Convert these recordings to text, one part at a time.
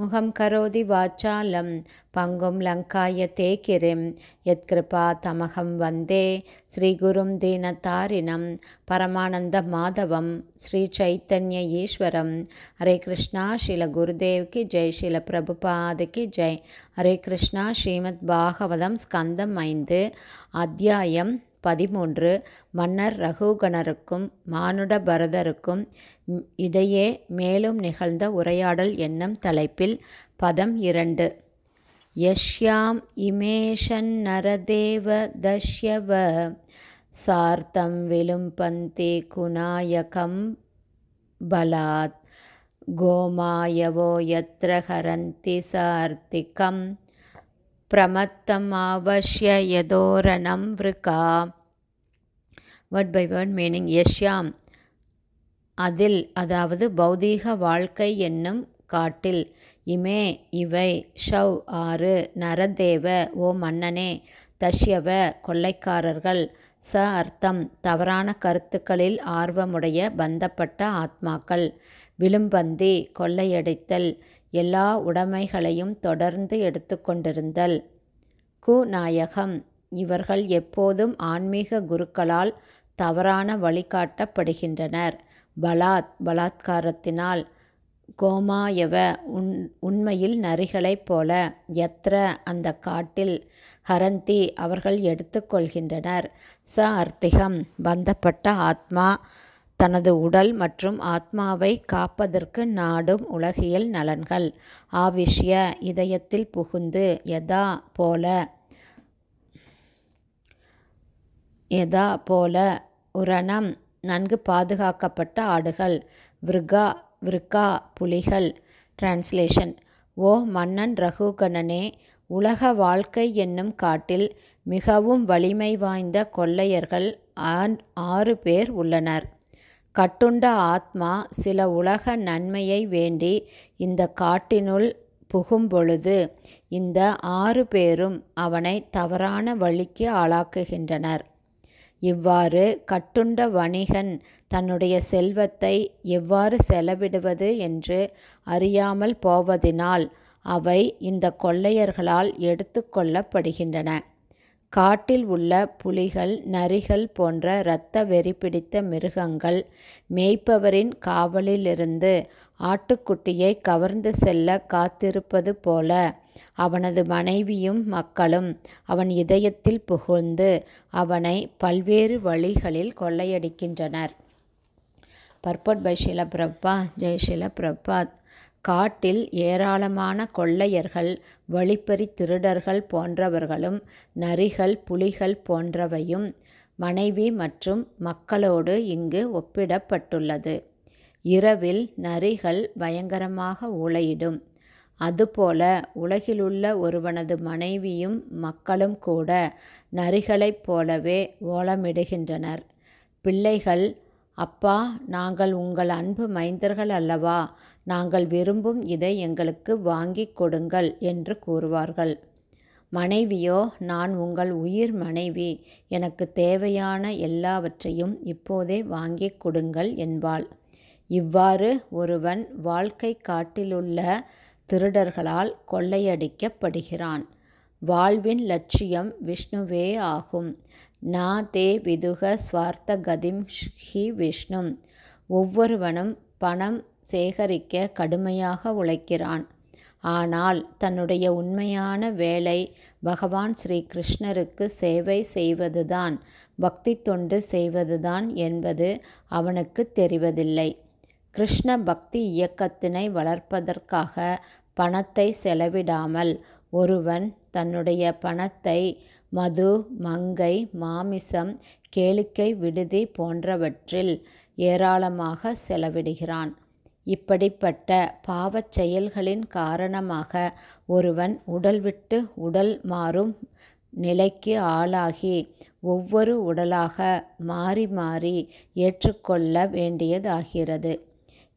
मुखं करोति वाचालं पङ्गुं लङ्काय तेकिरिं यत्कृपातमहं वन्दे श्रीगुरुं दीनतारिणं परमानन्दमाधवं ईश्वरं हरे कृष्णा श्रीलगुरुदेव्के जयशीलप्रभुपादके जय हरे कृष्णा श्रीमद्भागवतं स्कन्दम् ऐन्द् अध्यायं பதிமூன்று மன்னர் ரகுகணருக்கும் மானுட பரதருக்கும் இடையே மேலும் நிகழ்ந்த உரையாடல் என்னும் தலைப்பில் பதம் இரண்டு யஷ்யாம் இமேஷன் நரதேவ தஷ்யவ சார்த்தம் விழும் பந்தே குணாயகம் பலாத் கோமாயவோ யத்ர ஹரந்தி சார்த்திகம் பிரமத்தம் பிரமத்தமாவஷ்ய யதோரணம் விருக்கா வேர்ட் பை வேர்ட் மீனிங் யஷ்யாம் அதில் அதாவது பௌதீக வாழ்க்கை என்னும் காட்டில் இமே இவை ஷவ் ஆறு நரதேவ ஓ மன்னனே தஷ்யவ கொள்ளைக்காரர்கள் ச அர்த்தம் தவறான கருத்துக்களில் ஆர்வமுடைய பந்தப்பட்ட ஆத்மாக்கள் விழும்பந்தி கொள்ளையடித்தல் எல்லா உடைமைகளையும் தொடர்ந்து எடுத்துக்கொண்டிருந்தல் குநாயகம் இவர்கள் எப்போதும் ஆன்மீக குருக்களால் தவறான வழிகாட்டப்படுகின்றனர் பலாத் பலாத்காரத்தினால் கோமாயவ உன் உண்மையில் நரிகளைப் போல எத்திர அந்த காட்டில் ஹரந்தி அவர்கள் எடுத்துக்கொள்கின்றனர் ச அர்த்திகம் பந்தப்பட்ட ஆத்மா தனது உடல் மற்றும் ஆத்மாவை காப்பதற்கு நாடும் உலகியல் நலன்கள் ஆவிஷ்ய இதயத்தில் புகுந்து யதா போல யதா போல உரணம் நன்கு பாதுகாக்கப்பட்ட ஆடுகள் விருகா விருக்கா புலிகள் டிரான்ஸ்லேஷன் ஓ மன்னன் ரகுகணனே உலக வாழ்க்கை என்னும் காட்டில் மிகவும் வலிமை வாய்ந்த கொள்ளையர்கள் ஆறு பேர் உள்ளனர் கட்டுண்ட ஆத்மா சில உலக நன்மையை வேண்டி இந்த காட்டினுள் புகும்பொழுது இந்த ஆறு பேரும் அவனை தவறான வழிக்கு ஆளாக்குகின்றனர் இவ்வாறு கட்டுண்ட வணிகன் தன்னுடைய செல்வத்தை எவ்வாறு செலவிடுவது என்று அறியாமல் போவதினால் அவை இந்த கொள்ளையர்களால் எடுத்து கொள்ளப்படுகின்றன காட்டில் உள்ள புலிகள் நரிகள் போன்ற இரத்த வெறி பிடித்த மிருகங்கள் மேய்ப்பவரின் காவலிலிருந்து ஆட்டுக்குட்டியை கவர்ந்து செல்ல காத்திருப்பது போல அவனது மனைவியும் மக்களும் அவன் இதயத்தில் புகுந்து அவனை பல்வேறு வழிகளில் கொள்ளையடிக்கின்றனர் பர்பட் பை ஷில பிரபா ஜெய் ஷில பிரபாத் காட்டில் ஏராளமான கொள்ளையர்கள் வழிப்பறி திருடர்கள் போன்றவர்களும் நரிகள் புலிகள் போன்றவையும் மனைவி மற்றும் மக்களோடு இங்கு ஒப்பிடப்பட்டுள்ளது இரவில் நரிகள் பயங்கரமாக ஊழையிடும் அதுபோல உலகிலுள்ள ஒருவனது மனைவியும் மக்களும் கூட நரிகளைப் போலவே ஓலமிடுகின்றனர் பிள்ளைகள் அப்பா நாங்கள் உங்கள் அன்பு மைந்தர்கள் அல்லவா நாங்கள் விரும்பும் இதை எங்களுக்கு வாங்கி கொடுங்கள் என்று கூறுவார்கள் மனைவியோ நான் உங்கள் உயிர் மனைவி எனக்கு தேவையான எல்லாவற்றையும் இப்போதே வாங்கி கொடுங்கள் என்பாள் இவ்வாறு ஒருவன் வாழ்க்கை காட்டிலுள்ள திருடர்களால் கொள்ளையடிக்கப்படுகிறான் வாழ்வின் லட்சியம் விஷ்ணுவே ஆகும் நா தே விதுக ஸ்வார்த்த கதிம் ஹி விஷ்ணு ஒவ்வொருவனும் பணம் சேகரிக்க கடுமையாக உழைக்கிறான் ஆனால் தன்னுடைய உண்மையான வேலை பகவான் ஸ்ரீ கிருஷ்ணருக்கு சேவை செய்வதுதான் பக்தி தொண்டு செய்வதுதான் என்பது அவனுக்கு தெரிவதில்லை கிருஷ்ண பக்தி இயக்கத்தினை வளர்ப்பதற்காக பணத்தை செலவிடாமல் ஒருவன் தன்னுடைய பணத்தை மது மங்கை மாமிசம் கேளிக்கை விடுதி போன்றவற்றில் ஏராளமாக செலவிடுகிறான் இப்படிப்பட்ட பாவச் செயல்களின் காரணமாக ஒருவன் உடல் விட்டு உடல் மாறும் நிலைக்கு ஆளாகி ஒவ்வொரு உடலாக மாறி மாறி ஏற்றுக்கொள்ள வேண்டியதாகிறது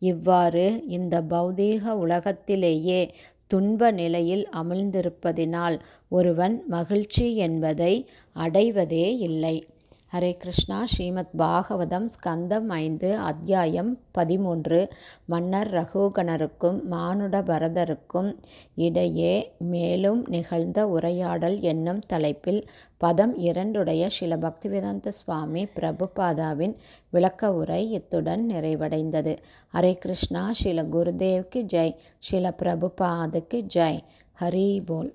இவ்வாறு இந்த பௌதீக உலகத்திலேயே துன்ப நிலையில் அமிழ்ந்திருப்பதினால் ஒருவன் மகிழ்ச்சி என்பதை அடைவதே இல்லை ஹரே கிருஷ்ணா ஸ்ரீமத் பாகவதம் ஸ்கந்தம் ஐந்து அத்தியாயம் பதிமூன்று மன்னர் ரகுகணருக்கும் மானுட பரதருக்கும் இடையே மேலும் நிகழ்ந்த உரையாடல் என்னும் தலைப்பில் பதம் இரண்டுடைய சில பக்திவேதாந்த சுவாமி பிரபுபாதாவின் விளக்க உரை இத்துடன் நிறைவடைந்தது ஹரே கிருஷ்ணா ஸ்ரீல குருதேவ்க்கு ஜெய் ஸ்ரீல பிரபுபாதுக்கு ஜெய் ஹரி போல்